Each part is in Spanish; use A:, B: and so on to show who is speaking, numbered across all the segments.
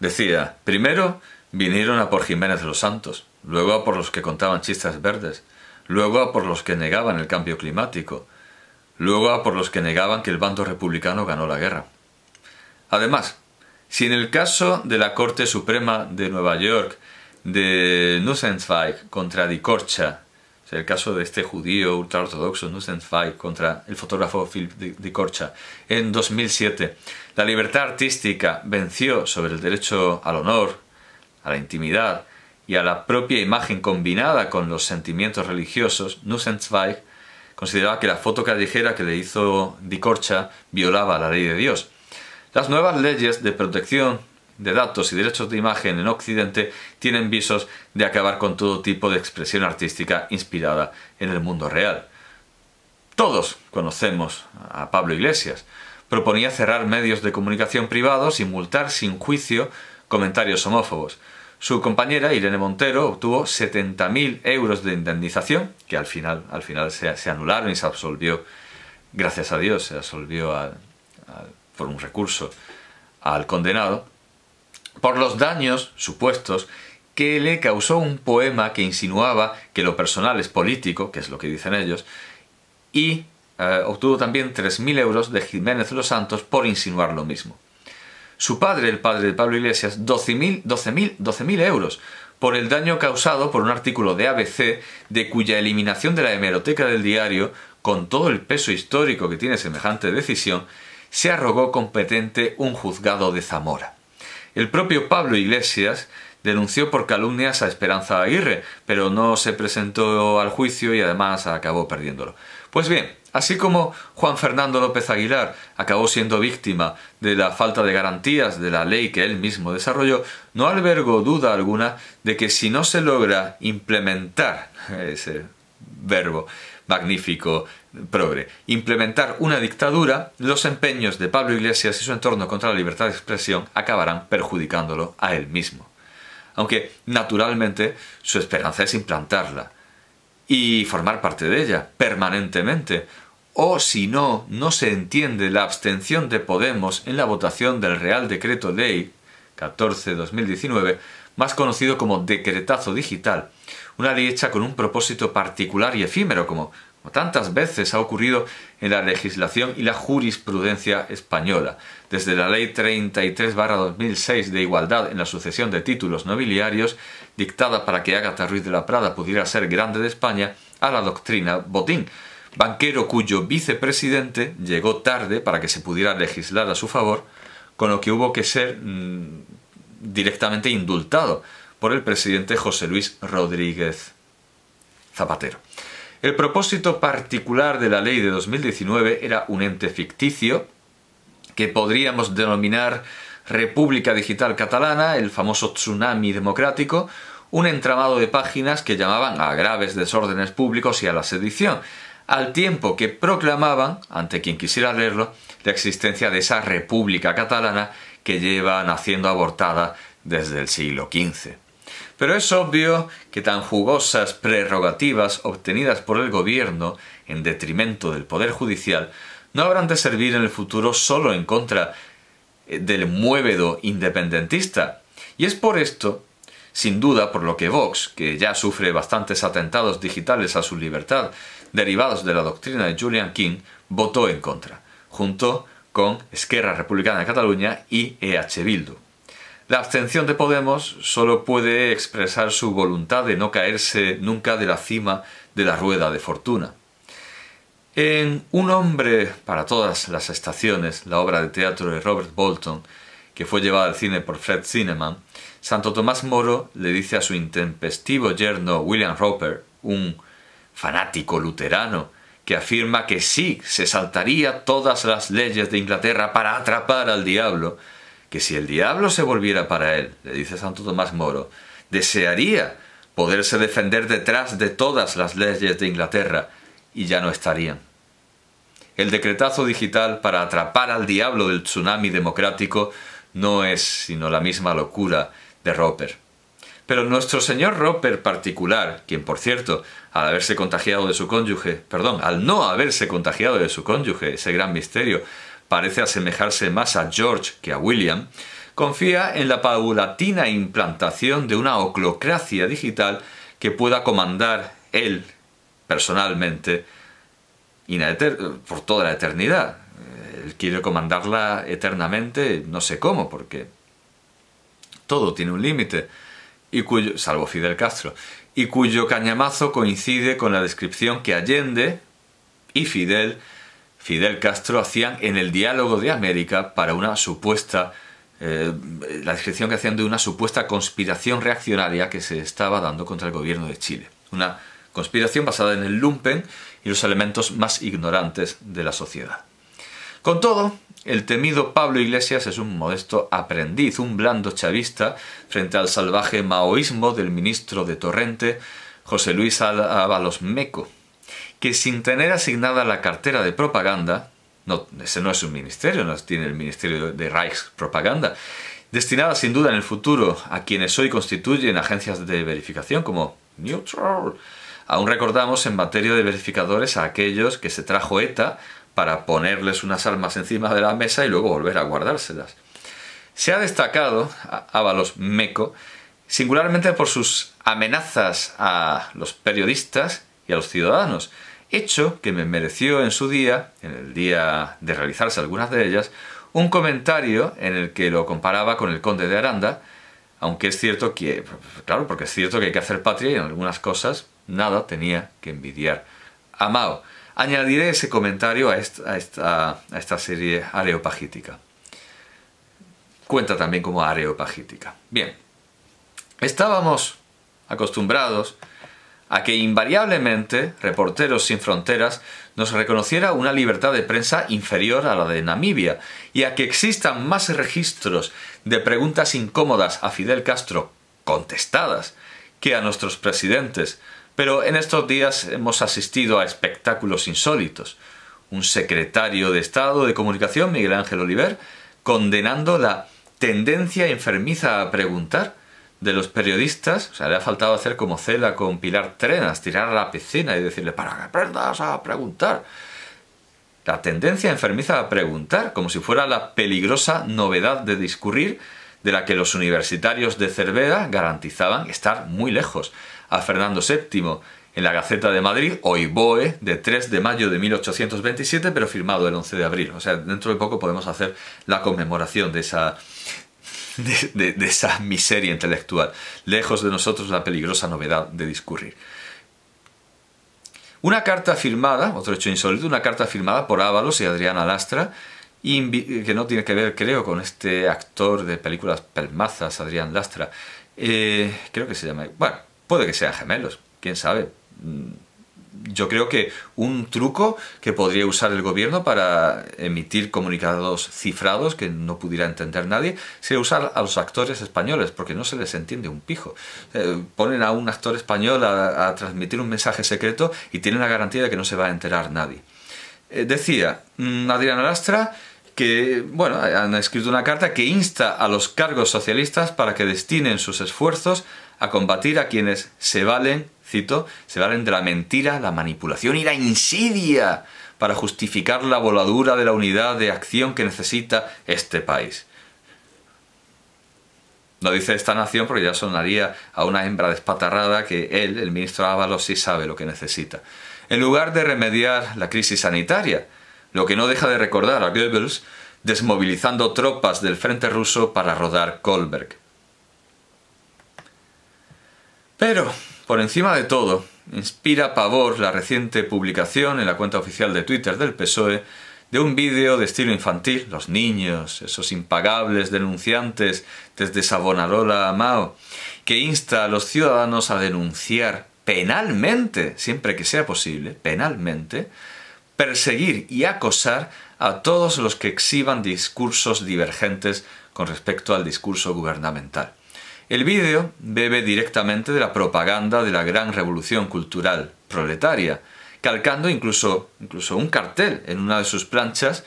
A: Decía, primero vinieron a por Jiménez de los Santos, luego a por los que contaban chistas verdes, luego a por los que negaban el cambio climático, luego a por los que negaban que el bando republicano ganó la guerra. Además, si en el caso de la Corte Suprema de Nueva York de Nussenzweig contra Dicorcha el caso de este judío ultraortodoxo Nusenfai contra el fotógrafo Philip de Corcha. En 2007, la libertad artística venció sobre el derecho al honor, a la intimidad y a la propia imagen combinada con los sentimientos religiosos. Nusenfai consideraba que la foto callejera que le hizo DiCorcha Corcha violaba la ley de Dios. Las nuevas leyes de protección de datos y derechos de imagen en Occidente tienen visos de acabar con todo tipo de expresión artística inspirada en el mundo real. Todos conocemos a Pablo Iglesias. Proponía cerrar medios de comunicación privados y multar sin juicio comentarios homófobos. Su compañera, Irene Montero, obtuvo 70.000 euros de indemnización, que al final, al final se, anularon y se absolvió, gracias a Dios, se absolvió por un recurso al condenado por los daños supuestos que le causó un poema que insinuaba que lo personal es político, que es lo que dicen ellos, y eh, obtuvo también 3.000 euros de Jiménez Los Santos por insinuar lo mismo. Su padre, el padre de Pablo Iglesias, 12.000 12.000 euros por el daño causado por un artículo de ABC de cuya eliminación de la hemeroteca del diario, con todo el peso histórico que tiene semejante decisión, se arrogó competente un juzgado de Zamora. El propio Pablo Iglesias denunció por calumnias a Esperanza Aguirre, pero no se presentó al juicio y además acabó perdiéndolo. Pues bien, así como Juan Fernando López Aguilar acabó siendo víctima de la falta de garantías de la ley que él mismo desarrolló, no albergo duda alguna de que si no se logra implementar ese verbo magnífico progre, implementar una dictadura, los empeños de Pablo Iglesias y su entorno contra la libertad de expresión acabarán perjudicándolo a él mismo. Aunque, naturalmente, su esperanza es implantarla y formar parte de ella permanentemente, o si no, no se entiende la abstención de Podemos en la votación del Real Decreto Ley 14-2019, más conocido como Decretazo Digital, una ley hecha con un propósito particular y efímero como tantas veces ha ocurrido en la legislación y la jurisprudencia española, desde la Ley 33-2006 de Igualdad en la sucesión de títulos nobiliarios, dictada para que Agatha Ruiz de la Prada pudiera ser grande de España, a la doctrina Botín, banquero cuyo vicepresidente llegó tarde para que se pudiera legislar a su favor, con lo que hubo que ser mm, directamente indultado por el presidente José Luis Rodríguez Zapatero. El propósito particular de la ley de 2019 era un ente ficticio que podríamos denominar República Digital Catalana, el famoso tsunami democrático, un entramado de páginas que llamaban a graves desórdenes públicos y a la sedición, al tiempo que proclamaban, ante quien quisiera leerlo, la existencia de esa República Catalana que lleva naciendo abortada desde el siglo XV. Pero es obvio que tan jugosas prerrogativas obtenidas por el gobierno en detrimento del Poder Judicial no habrán de servir en el futuro solo en contra eh, del muévedo independentista. Y es por esto, sin duda, por lo que Vox, que ya sufre bastantes atentados digitales a su libertad derivados de la doctrina de Julian King, votó en contra, junto con Esquerra Republicana de Cataluña y EH Bildu. La abstención de Podemos solo puede expresar su voluntad de no caerse nunca de la cima de la rueda de fortuna. En Un hombre para todas las estaciones, la obra de teatro de Robert Bolton, que fue llevada al cine por Fred Zinnemann, Santo Tomás Moro le dice a su intempestivo yerno William Roper, un fanático luterano, que afirma que sí se saltaría todas las leyes de Inglaterra para atrapar al diablo, que si el diablo se volviera para él, le dice Santo Tomás Moro, desearía poderse defender detrás de todas las leyes de Inglaterra y ya no estarían. El decretazo digital para atrapar al diablo del tsunami democrático no es sino la misma locura de Roper. Pero nuestro señor Roper particular, quien por cierto, al haberse contagiado de su cónyuge, perdón, al no haberse contagiado de su cónyuge, ese gran misterio, parece asemejarse más a George que a William, confía en la paulatina implantación de una oclocracia digital que pueda comandar él personalmente por toda la eternidad. Él quiere comandarla eternamente, no sé cómo, porque todo tiene un límite, y cuyo, salvo Fidel Castro, y cuyo cañamazo coincide con la descripción que Allende y Fidel Fidel Castro hacían en el diálogo de América para una supuesta, eh, la descripción que hacían de una supuesta conspiración reaccionaria que se estaba dando contra el gobierno de Chile. Una conspiración basada en el lumpen y los elementos más ignorantes de la sociedad. Con todo, el temido Pablo Iglesias es un modesto aprendiz, un blando chavista frente al salvaje maoísmo del ministro de Torrente, José Luis Ábalos Meco, que sin tener asignada la cartera de propaganda, no, ese no es un ministerio, no tiene el ministerio de Reichspropaganda, destinada sin duda en el futuro a quienes hoy constituyen agencias de verificación como Neutral. Aún recordamos en materia de verificadores a aquellos que se trajo ETA para ponerles unas armas encima de la mesa y luego volver a guardárselas. Se ha destacado Ábalos Meco singularmente por sus amenazas a los periodistas y a los ciudadanos, hecho que me mereció en su día, en el día de realizarse algunas de ellas, un comentario en el que lo comparaba con el conde de Aranda, aunque es cierto que, claro, porque es cierto que hay que hacer patria y en algunas cosas nada tenía que envidiar a Mao. Añadiré ese comentario a esta, a esta, a esta serie areopagítica. Cuenta también como areopagítica. Bien, estábamos acostumbrados a que invariablemente Reporteros Sin Fronteras nos reconociera una libertad de prensa inferior a la de Namibia y a que existan más registros de preguntas incómodas a Fidel Castro contestadas que a nuestros presidentes. Pero en estos días hemos asistido a espectáculos insólitos. Un secretario de Estado de Comunicación, Miguel Ángel Oliver, condenando la tendencia enfermiza a preguntar de los periodistas, o sea, le ha faltado hacer como Cela con Pilar Trenas, tirar a la piscina y decirle, para que aprendas a preguntar. La tendencia enfermiza a preguntar, como si fuera la peligrosa novedad de discurrir de la que los universitarios de Cervera garantizaban estar muy lejos. A Fernando VII en la Gaceta de Madrid, Boe de 3 de mayo de 1827, pero firmado el 11 de abril. O sea, dentro de poco podemos hacer la conmemoración de esa, de, esa miseria intelectual, lejos de nosotros la peligrosa novedad de discurrir. Una carta firmada, otro hecho insólito, una carta firmada por Ábalos y Adriana Lastra, que no tiene que ver, creo, con este actor de películas pelmazas, Adrián Lastra. Eh, creo que se llama... Bueno, puede que sean gemelos, quién sabe. Mm, yo creo que un truco que podría usar el gobierno para emitir comunicados cifrados que no pudiera entender nadie sería usar a los actores españoles, porque no se les entiende un pijo. Eh, ponen a un actor español a, transmitir un mensaje secreto y tienen la garantía de que no se va a enterar nadie. Eh, decía mm, Adriana Lastra que, bueno, han escrito una carta que insta a los cargos socialistas para que destinen sus esfuerzos a combatir a quienes se valen cito, se valen de la mentira, la manipulación y la insidia para justificar la voladura de la unidad de acción que necesita este país. No dice esta nación porque ya sonaría a una hembra despatarrada que él, el ministro Ábalos, sí sabe lo que necesita. En lugar de remediar la crisis sanitaria, lo que no deja de recordar a Goebbels desmovilizando tropas del frente ruso para rodar Kohlberg. Pero, por encima de todo, inspira pavor la reciente publicación en la cuenta oficial de Twitter del PSOE de un vídeo de estilo infantil, los niños, esos impagables denunciantes desde Sabonarola a Mao, que insta a los ciudadanos a denunciar penalmente, siempre que sea posible, penalmente, perseguir y acosar a todos los que exhiban discursos divergentes con respecto al discurso gubernamental. El vídeo bebe directamente de la propaganda de la gran revolución cultural proletaria, calcando incluso, incluso un cartel en una de sus planchas.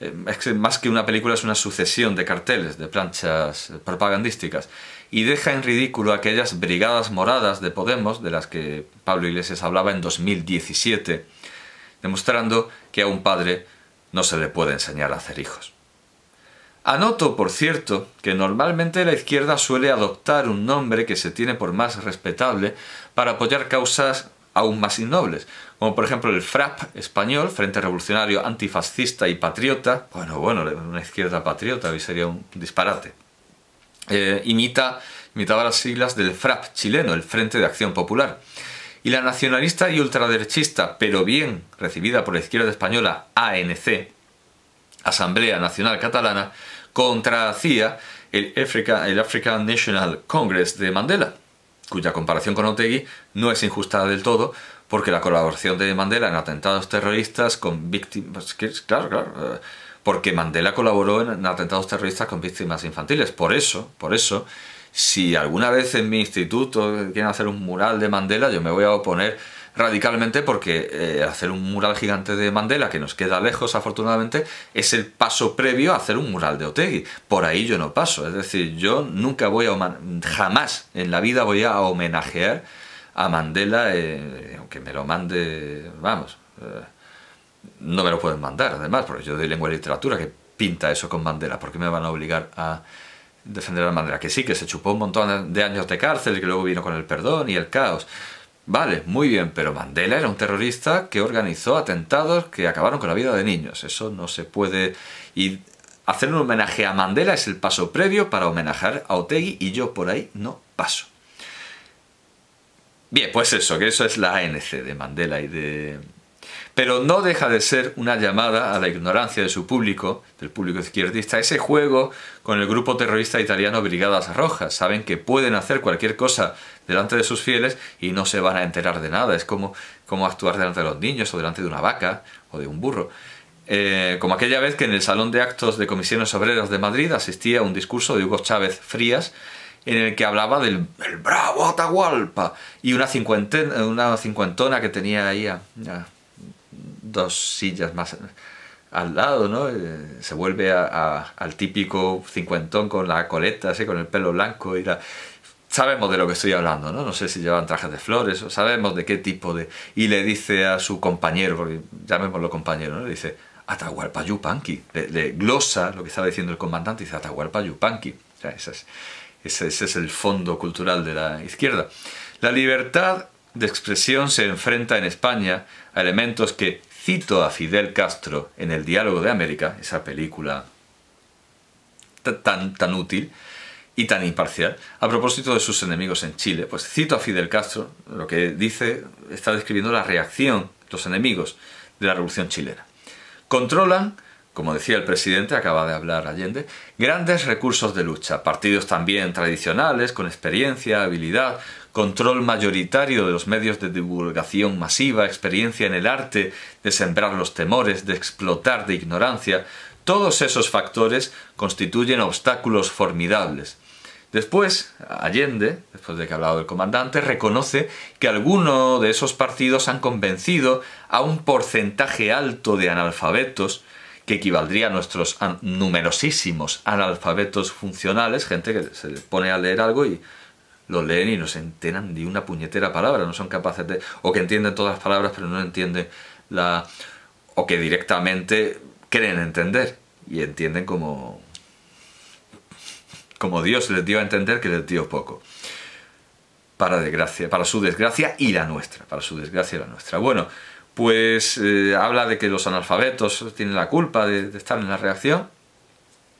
A: Eh, más que una película es una sucesión de carteles, de planchas propagandísticas, y deja en ridículo aquellas brigadas moradas de Podemos, de las que Pablo Iglesias hablaba en 2017, demostrando que a un padre no se le puede enseñar a hacer hijos. Anoto, por cierto, que normalmente la izquierda suele adoptar un nombre que se tiene por más respetable para apoyar causas aún más innobles, como por ejemplo el FRAP español, Frente Revolucionario Antifascista y Patriota, bueno, bueno, una izquierda patriota hoy sería un disparate, eh, imita, imitaba las siglas del FRAP chileno, el Frente de Acción Popular. Y la nacionalista y ultraderechista, pero bien recibida por la izquierda española ANC, Asamblea Nacional Catalana, contra el, el African National Congress de Mandela, cuya comparación con Otegi no es injusta del todo, porque la colaboración de Mandela en atentados terroristas con víctimas... Pues, claro, claro, eh, porque Mandela colaboró en atentados terroristas con víctimas infantiles. Por eso, por eso, si alguna vez en mi instituto quieren hacer un mural de Mandela, yo me voy a oponer radicalmente porque eh, hacer un mural gigante de Mandela, que nos queda lejos afortunadamente, es el paso previo a hacer un mural de Otegui. Por ahí yo no paso, es decir, yo nunca voy a, jamás en la vida voy a homenajear a Mandela, eh, aunque me lo mande, vamos, eh, no me lo pueden mandar además, porque yo doy lengua y literatura, que pinta eso con Mandela? ¿Por qué me van a obligar a defender a Mandela? Que sí, que se chupó un montón de años de cárcel, y que luego vino con el perdón y el caos, Vale, muy bien, pero Mandela era un terrorista que organizó atentados que acabaron con la vida de niños. Eso no se puede... Y hacer un homenaje a Mandela es el paso previo para homenajar a Otegi y yo por ahí no paso. Bien, pues eso, que eso es la ANC de Mandela y de... Pero no deja de ser una llamada a la ignorancia de su público, del público izquierdista, ese juego con el grupo terrorista italiano Brigadas Rojas. Saben que pueden hacer cualquier cosa delante de sus fieles y no se van a enterar de nada. Es como, actuar delante de los niños o delante de una vaca o de un burro. Eh, como aquella vez que en el Salón de Actos de Comisiones Obreras de Madrid asistía a un discurso de Hugo Chávez Frías en el que hablaba del bravo Atahualpa y una, cincuentona que tenía ahí a, dos sillas más al lado, ¿no? Eh, se vuelve al típico cincuentón con la coleta, así, con el pelo blanco y la, sabemos de lo que estoy hablando, ¿no? No sé si llevan trajes de flores, o sabemos de qué tipo de... Y le dice a su compañero, porque llamémoslo compañero, ¿no? Le dice, Atahualpa Yupanqui. Le, glosa lo que estaba diciendo el comandante, dice Atahualpa Yupanqui. O sea, ese es, el fondo cultural de la izquierda. La libertad de expresión se enfrenta en España a elementos que, cito a Fidel Castro en El diálogo de América, esa película tan útil, y tan imparcial. A propósito de sus enemigos en Chile, pues cito a Fidel Castro, lo que dice, está describiendo la reacción, los enemigos de la revolución chilena. Controlan, como decía el presidente, acaba de hablar Allende, grandes recursos de lucha, partidos también tradicionales, con experiencia, habilidad, control mayoritario de los medios de divulgación masiva, experiencia en el arte de sembrar los temores, de explotar de ignorancia, todos esos factores constituyen obstáculos formidables Después, Allende, después de que ha hablado del comandante, reconoce que algunos de esos partidos han convencido a un porcentaje alto de analfabetos, que equivaldría a nuestros numerosísimos analfabetos funcionales, gente que se pone a leer algo y lo leen y no se enteran de una puñetera palabra, no son capaces de... o que entienden todas las palabras pero no entienden la... o que directamente creen entender y entienden como como Dios les dio a entender que les dio poco. Para, desgracia, para su desgracia y la nuestra, para su desgracia y la nuestra. Bueno, pues eh, habla de que los analfabetos tienen la culpa de, de estar en la reacción.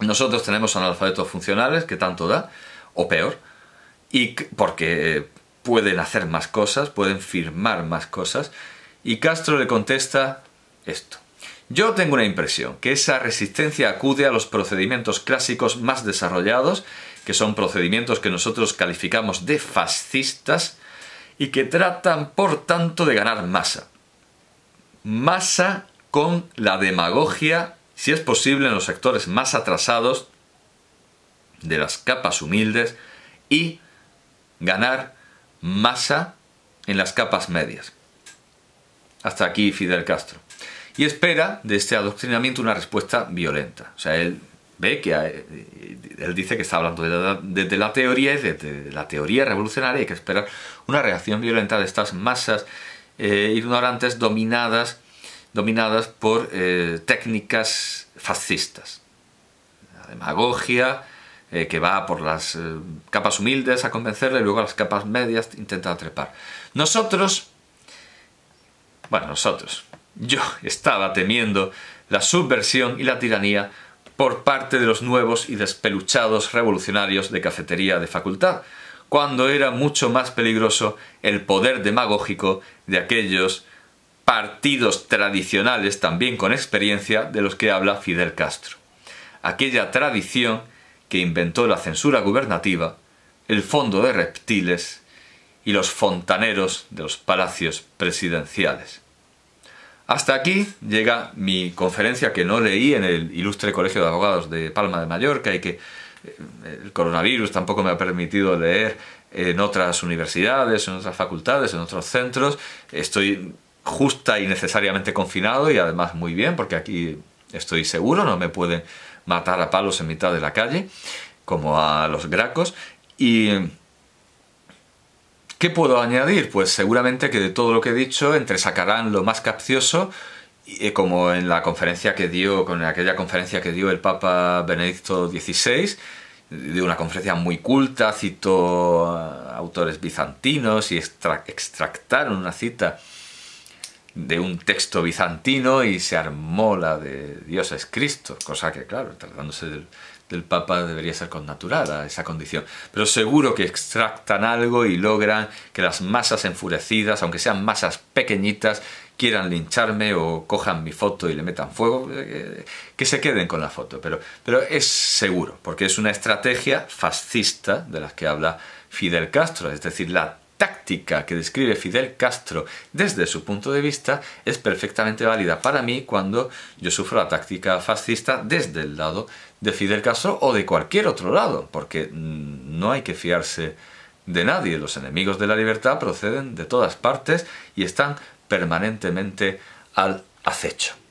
A: Nosotros tenemos analfabetos funcionales, que tanto da, o peor, y porque eh, pueden hacer más cosas, pueden firmar más cosas, y Castro le contesta esto. Yo tengo una impresión, que esa resistencia acude a los procedimientos clásicos más desarrollados, que son procedimientos que nosotros calificamos de fascistas y que tratan, por tanto, de ganar masa. Masa con la demagogia, si es posible, en los sectores más atrasados, de las capas humildes, y ganar masa en las capas medias. Hasta aquí Fidel Castro y espera de este adoctrinamiento una respuesta violenta. O sea, él ve que él dice que está hablando de la teoría y la teoría revolucionaria hay que esperar una reacción violenta de estas masas eh, ignorantes dominadas, dominadas por eh, técnicas fascistas. La demagogia eh, que va por las capas humildes a convencerle y luego a las capas medias intenta trepar. Nosotros, bueno, nosotros, yo estaba temiendo la subversión y la tiranía por parte de los nuevos y despeluchados revolucionarios de cafetería de facultad, cuando era mucho más peligroso el poder demagógico de aquellos partidos tradicionales también con experiencia de los que habla Fidel Castro. Aquella tradición que inventó la censura gubernativa, el fondo de reptiles y los fontaneros de los palacios presidenciales. Hasta aquí llega mi conferencia que no leí en el Ilustre Colegio de Abogados de Palma de Mallorca y que eh, el coronavirus tampoco me ha permitido leer en otras universidades, en otras facultades, en otros centros. Estoy justa y necesariamente confinado y además muy bien porque aquí estoy seguro, no me pueden matar a palos en mitad de la calle como a los gracos y ¿Qué puedo añadir? Pues seguramente que de todo lo que he dicho entresacarán lo más capcioso eh, como en la conferencia que dio, con aquella conferencia que dio el Papa Benedicto XVI, de una conferencia muy culta, citó autores bizantinos y extra extractaron una cita de un texto bizantino y se armó la de Dios es Cristo, cosa que claro, tratándose del del Papa debería ser a esa condición. Pero seguro que extractan algo y logran que las masas enfurecidas, aunque sean masas pequeñitas, quieran lincharme o cojan mi foto y le metan fuego, eh, eh, que se queden con la foto. Pero, pero es seguro, porque es una estrategia fascista de las que habla Fidel Castro, es decir, la táctica que describe Fidel Castro desde su punto de vista es perfectamente válida para mí cuando yo sufro la táctica fascista desde el lado de Fidel Castro o de cualquier otro lado, porque mm, no hay que fiarse de nadie. Los enemigos de la libertad proceden de todas partes y están permanentemente al acecho.